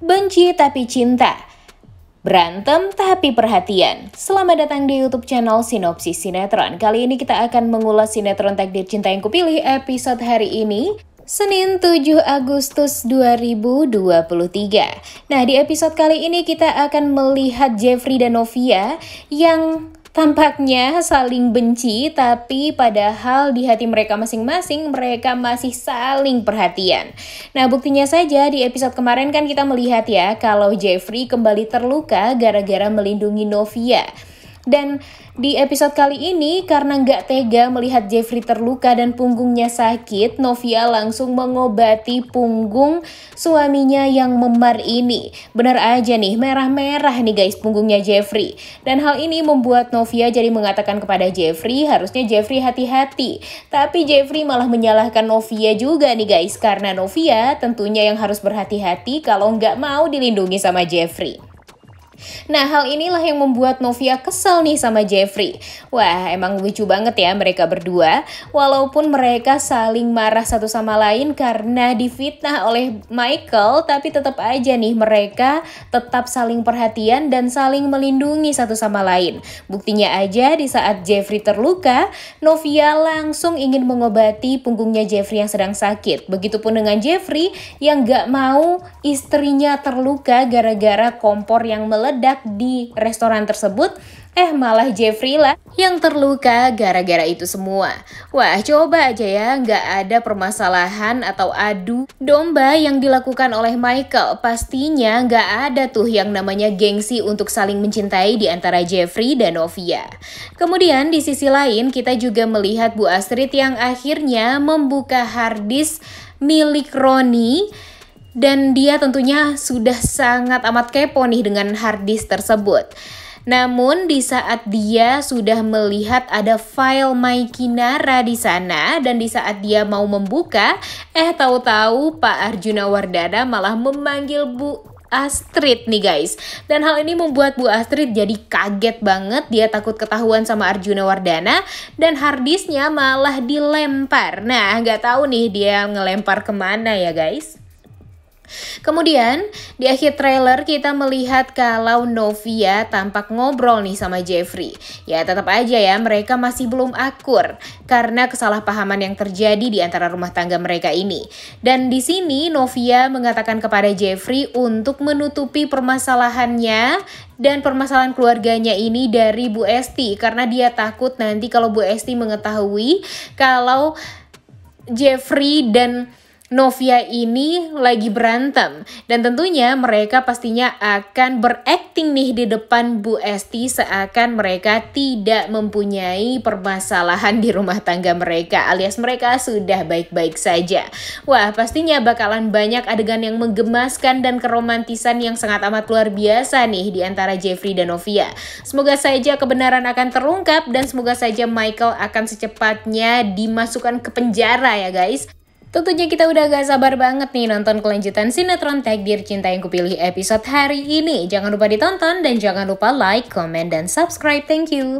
Benci tapi cinta. Berantem tapi perhatian. Selamat datang di YouTube channel Sinopsis Sinetron. Kali ini kita akan mengulas sinetron Takdir Cinta yang Kupilih episode hari ini. Senin 7 Agustus 2023. Nah, di episode kali ini kita akan melihat Jeffrey dan Novia yang Tampaknya saling benci, tapi padahal di hati mereka masing-masing mereka masih saling perhatian. Nah, buktinya saja di episode kemarin kan kita melihat ya kalau Jeffrey kembali terluka gara-gara melindungi Novia. Dan di episode kali ini karena nggak tega melihat Jeffrey terluka dan punggungnya sakit, Novia langsung mengobati punggung suaminya yang memar ini. Bener aja nih, merah-merah nih guys punggungnya Jeffrey. Dan hal ini membuat Novia jadi mengatakan kepada Jeffrey, harusnya Jeffrey hati-hati. Tapi Jeffrey malah menyalahkan Novia juga nih guys, karena Novia tentunya yang harus berhati-hati kalau nggak mau dilindungi sama Jeffrey. Nah, hal inilah yang membuat Novia kesel nih sama Jeffrey. Wah, emang lucu banget ya mereka berdua. Walaupun mereka saling marah satu sama lain karena difitnah oleh Michael, tapi tetap aja nih mereka tetap saling perhatian dan saling melindungi satu sama lain. Buktinya aja di saat Jeffrey terluka, Novia langsung ingin mengobati punggungnya Jeffrey yang sedang sakit. Begitupun dengan Jeffrey yang gak mau istrinya terluka gara-gara kompor yang meledak meledak di restoran tersebut, eh malah Jeffrey lah yang terluka gara-gara itu semua. Wah, coba aja ya, nggak ada permasalahan atau adu domba yang dilakukan oleh Michael. Pastinya nggak ada tuh yang namanya gengsi untuk saling mencintai di antara Jeffrey dan Novia. Kemudian di sisi lain kita juga melihat Bu Astrid yang akhirnya membuka hardisk milik Roni dan dia tentunya sudah sangat amat kepo nih dengan harddisk tersebut. Namun di saat dia sudah melihat ada file My Kinara di sana dan di saat dia mau membuka, eh tahu-tahu Pak Arjuna Wardana malah memanggil Bu Astrid nih guys Dan hal ini membuat Bu Astrid jadi kaget banget Dia takut ketahuan sama Arjuna Wardana Dan hardisnya malah dilempar Nah nggak tahu nih dia ngelempar kemana ya guys Kemudian di akhir trailer kita melihat kalau Novia tampak ngobrol nih sama Jeffrey. Ya tetap aja ya mereka masih belum akur karena kesalahpahaman yang terjadi di antara rumah tangga mereka ini. Dan di sini Novia mengatakan kepada Jeffrey untuk menutupi permasalahannya dan permasalahan keluarganya ini dari Bu Esti karena dia takut nanti kalau Bu Esti mengetahui kalau Jeffrey dan Novia ini lagi berantem dan tentunya mereka pastinya akan berakting nih di depan Bu Esti seakan mereka tidak mempunyai permasalahan di rumah tangga mereka alias mereka sudah baik-baik saja. Wah, pastinya bakalan banyak adegan yang menggemaskan dan keromantisan yang sangat amat luar biasa nih di antara Jeffrey dan Novia. Semoga saja kebenaran akan terungkap dan semoga saja Michael akan secepatnya dimasukkan ke penjara ya guys. Tentunya kita udah gak sabar banget nih nonton kelanjutan sinetron Takdir Cinta yang kupilih episode hari ini. Jangan lupa ditonton dan jangan lupa like, comment, dan subscribe. Thank you.